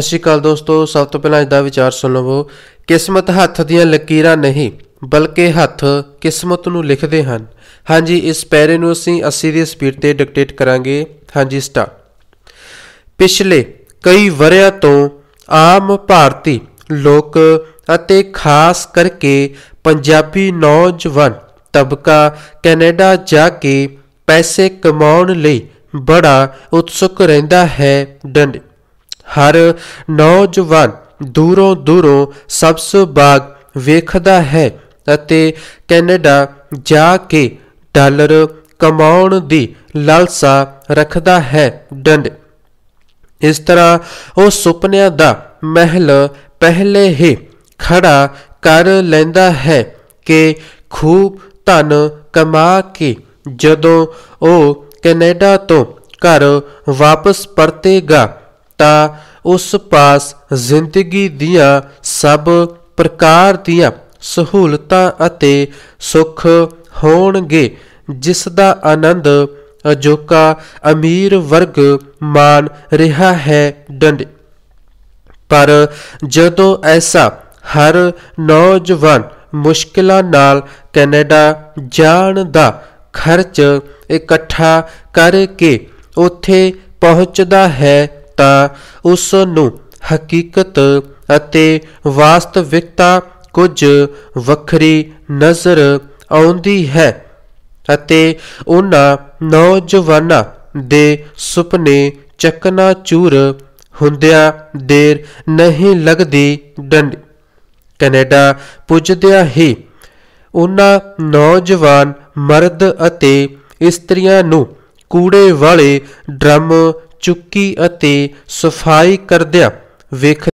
ਸਤਿ ਸ਼੍ਰੀ ਅਕਾਲ ਦੋਸਤੋ ਸਭ ਤੋਂ ਪਹਿਲਾਂ ਅੱਜ ਦਾ ਵਿਚਾਰ ਸੁਣ ਲਵੋ ਕਿਸਮਤ ਹੱਥ ਦੀਆਂ ਲਕੀਰਾਂ ਨਹੀਂ ਬਲਕਿ ਹੱਥ ਕਿਸਮਤ ਨੂੰ ਲਿਖਦੇ ਹਨ ਹਾਂਜੀ ਇਸ ਪੈਰੇ ਨੂੰ ਅਸੀਂ 80 ਦੀ ਸਪੀਡ ਤੇ ਡਿਕਟੇਟ ਕਰਾਂਗੇ ਹਾਂਜੀ ਸਟਾਰਟ ਪਿਛਲੇ ਕਈ ਵਰਿਆਂ ਤੋਂ ਆਮ ਭਾਰਤੀ ਲੋਕ ਅਤੇ ਖਾਸ ਕਰਕੇ ਪੰਜਾਬੀ ਨੌਜਵਾਨ ਤਬਕਾ ਕੈਨੇਡਾ ਜਾ ਕੇ ਪੈਸੇ ਕਮਾਉਣ ਲਈ ਬੜਾ ਉਤਸੁਕ ਰਹਿੰਦਾ ਹੈ ਡੰਡੇ ਹਰ ਨੌਜਵਾਨ ਦੂਰੋਂ ਦੂਰੋਂ ਸਬਸ ਬਾਗ ਵੇਖਦਾ ਹੈ ਅਤੇ ਕੈਨੇਡਾ ਜਾ ਕੇ ਡਾਲਰ ਕਮਾਉਣ ਦੀ ਲਾਲਸਾ ਰੱਖਦਾ ਹੈ ਡੰਡ ਇਸ ਤਰ੍ਹਾਂ ਉਹ ਸੁਪਨਿਆਂ ਦਾ ਮਹਿਲ ਪਹਿਲੇ ਹੀ ਖੜਾ ਕਰ ਲੈਂਦਾ ਹੈ ਕਿ ਖੂਬ ਧਨ ਕਮਾ ਕੇ ਜਦੋਂ ਉਹ ਕੈਨੇਡਾ ਤੋਂ ਘਰ ਵਾਪਸ ਪਰਤੇਗਾ ਤਾਂ ਉਸ ਪਾਸ ਜ਼ਿੰਦਗੀ ਦੀਆਂ ਸਭ ਪ੍ਰਕਾਰ ਦੀਆਂ ਸਹੂਲਤਾਂ ਅਤੇ ਸੁੱਖ ਹੋਣਗੇ ਜਿਸ ਦਾ ਆਨੰਦ ਅਜੋਕਾ ਅਮੀਰ ਵਰਗ ਮਾਣ ਰਿਹਾ ਹੈ ਡੰਡੇ ਪਰ ਜਦੋਂ ਐਸਾ ਹਰ ਨੌਜਵਾਨ ਮੁਸ਼ਕਲਾਂ ਨਾਲ ਕੈਨੇਡਾ ਜਾਣ ਦਾ ਖਰਚ ਇਕੱਠਾ ਕਰਕੇ ਉੱਥੇ ਪਹੁੰਚਦਾ ਹੈ ਤਾਂ ਉਸ ਨੂੰ ਹਕੀਕਤ ਅਤੇ ਵਾਸਤਵਿਕਤਾ ਕੁਝ ਵੱਖਰੀ ਨਜ਼ਰ ਆਉਂਦੀ ਹੈ ਅਤੇ ਉਹਨਾਂ ਨੌਜਵਾਨਾਂ ਦੇ ਸੁਪਨੇ ਚੱਕਨਾ ਚੂਰ ਹੁੰਦਿਆਂ ਦੇਰ ਨਹੀਂ ਲੱਗਦੀ ਡੰਡ ਕੈਨੇਡਾ ਪੁੱਜਦਿਆਂ ਹੀ ਉਹਨਾਂ ਨੌਜਵਾਨ ਮਰਦ ਅਤੇ ਇਸਤਰੀਆਂ ਨੂੰ ਕੂੜੇ ਵਾਲੇ ਡਰਮ ਚੁੱਕੀ ਅਤੇ ਸਫਾਈ ਕਰਦਿਆ ਵੇਖ